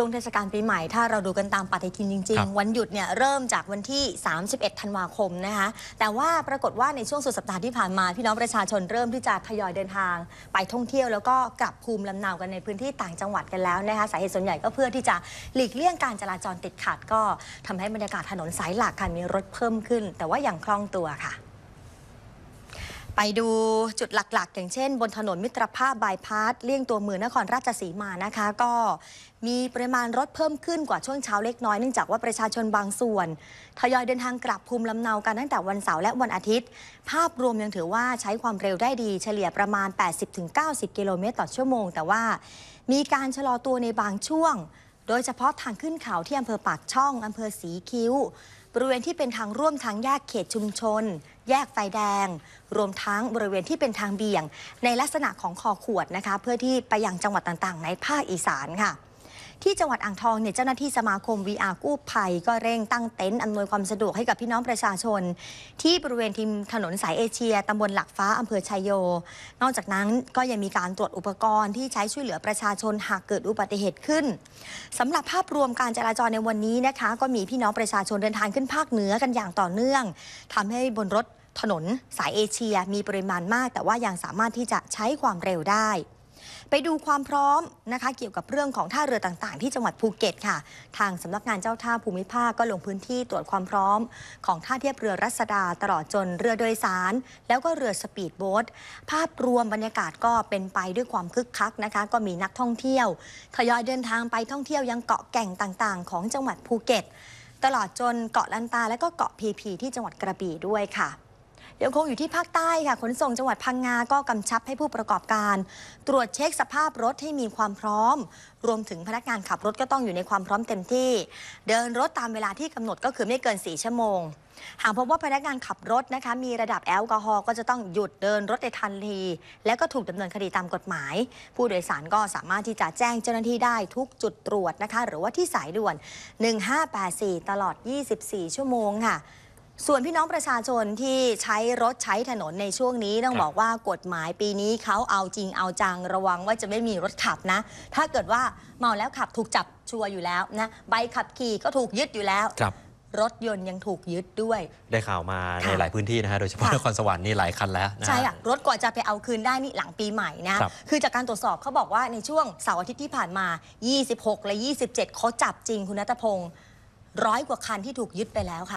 ช่วงเทศกาลปีใหม่ถ้าเราดูกันตามปฏิทินจริงๆ วันหยุดเนี่ยเริ่มจากวันที่ 31 ธันวาคมนะคะ แต่ว่าปรากฏว่าในช่วงสุดสัปดาห์ที่ผ่านมา พี่น้องประชาชนเริ่มที่จะทยอยเดินทาง ไปท่องเที่ยวแล้วก็กลับภูมิลำเนากันในพื้นที่ต่างจังหวัดกันแล้วนะคะสาเหตุส่วนใหญ่ก็เพื่อที่จะหลีกเลี่ยงการจราจรติดขัดก็ทำให้บรรยากาศถนนสายหลักค่ะมีรถเพิ่มขึ้น แต่ว่าอย่างคล่องตัวค่ะไปดูจุดหลักๆ อย่างเช่นบนถนนมิตรภาพบายพาสเลี่ยงตัวเมืองนครราชสีมานะคะก็มีปริมาณรถเพิ่มขึ้นกว่าช่วงเช้าเล็กน้อยเนื่องจากว่าประชาชนบางส่วน ทยอยเดินทางกลับภูมิลำเนากันตั้งแต่วันเสาร์และวันอาทิตย์ ภาพรวมยังถือว่าใช้ความเร็วได้ดีเฉลี่ยประมาณ 80-90 กิโลเมตรต่อชั่วโมง แต่ว่า มีการชะลอตัวในบางช่วง โดยเฉพาะทางขึ้นเขาที่อำเภอปากช่องอำเภอสีคิ้วบริเวณที่เป็นทางร่วมทางแยกเขตชุมชน แยกไฟแดง รวมทั้งบริเวณที่เป็นทางเบี่ยง ในลักษณะของคอขวดนะคะเพื่อที่ไปยังจังหวัดต่างๆ ในภาคอีสานค่ะที่จังหวัดอ่างทองเนี่ยเจ้าหน้าที่สมาคม VR กู้ภัยก็เร่งตั้งเต็นท์อำนวยความสะดวกให้กับพี่น้องประชาชน ที่บริเวณทิมถนนสายเอเชียตำบลหลักฟ้าอำเภอชัยโย นอกจากนั้นก็ยังมีการตรวจอุปกรณ์ที่ใช้ช่วยเหลือประชาชนหากเกิดอุบัติเหตุขึ้นสำหรับภาพรวมการจราจรในวันนี้นะคะ ก็มีพี่น้องประชาชนเดินทางขึ้นภาคเหนือกันอย่างต่อเนื่องทำให้บนรถถนนสายเอเชียมีปริมาณมาก แต่ว่ายังสามารถที่จะใช้ความเร็วได้ไปดูความพร้อมนะคะเกี่ยวกับเรื่องของท่าเรือต่างๆที่จังหวัดภูเก็ตค่ะ ทางสำนักงานเจ้าท่าภูมิภาคก็ลงพื้นที่ตรวจความพร้อม ของท่าเทียบเรือรัศดา ตลอดจนเรือโดยสาร แล้วก็เรือสปีดโบ๊ทภาพรวมบรรยากาศก็เป็นไปด้วยความคึกคักนะคะ ก็มีนักท่องเที่ยวทยอยเดินทางไปท่องเที่ยวยังเกาะแก่งต่างๆ ของจังหวัดภูเก็ต ตลอดจนเกาะลันตาและก็เกาะพีพีที่จังหวัดกระบี่ด้วยค่ะยังคงอยู่ที่ภาคใต้ค่ะ ขนส่งจังหวัดพังงา ก็กำชับให้ผู้ประกอบการ ตรวจเช็คสภาพรถให้มีความพร้อม รวมถึงพนักงานขับรถก็ต้องอยู่ในความพร้อมเต็มที่ เดินรถตามเวลาที่กำหนดก็คือไม่เกิน 4 ชั่วโมง หากพบว่าพนักงานขับรถนะคะ มีระดับแอลกอฮอล์ก็จะต้องหยุดเดินรถในทันที และก็ถูกดำเนินคดีตามกฎหมาย ผู้โดยสารก็สามารถที่จะแจ้งเจ้าหน้าที่ได้ทุกจุดตรวจนะคะ หรือว่าที่สายด่วน 1584 ตลอด 24 ชั่วโมงค่ะส่วนพี่น้องประชาชนที่ใช้รถใช้ถนนในช่วงนี้ต้องบอกว่ากฎหมายปีนี้เขาเอาจริงเอาจังระวังว่าจะไม่มีรถขับนะ ถ้าเกิดว่าเมาแล้วขับถูกจับชัวร์อยู่แล้วนะใบขับขี่ก็ถูกยึดอยู่แล้วครับรถยนต์ยังถูกยึดด้วย ได้ข่าวมาในหลายพื้นที่นะฮะโดยเฉพาะนครสวรรค์นี่หลายคันแล้วใช่อะรถกว่าจะไปเอาคืนได้นี่หลังปีใหม่นะคคือจากการตรวจสอบเขาบอกว่าในช่วงเสาร์อาทิตย์ที่ผ่านมา 26 และ 27 เขาจับจริงคุณนัทพงศ์ร้อยกว่าคันที่ถูกยึดไปแล้วค่ะ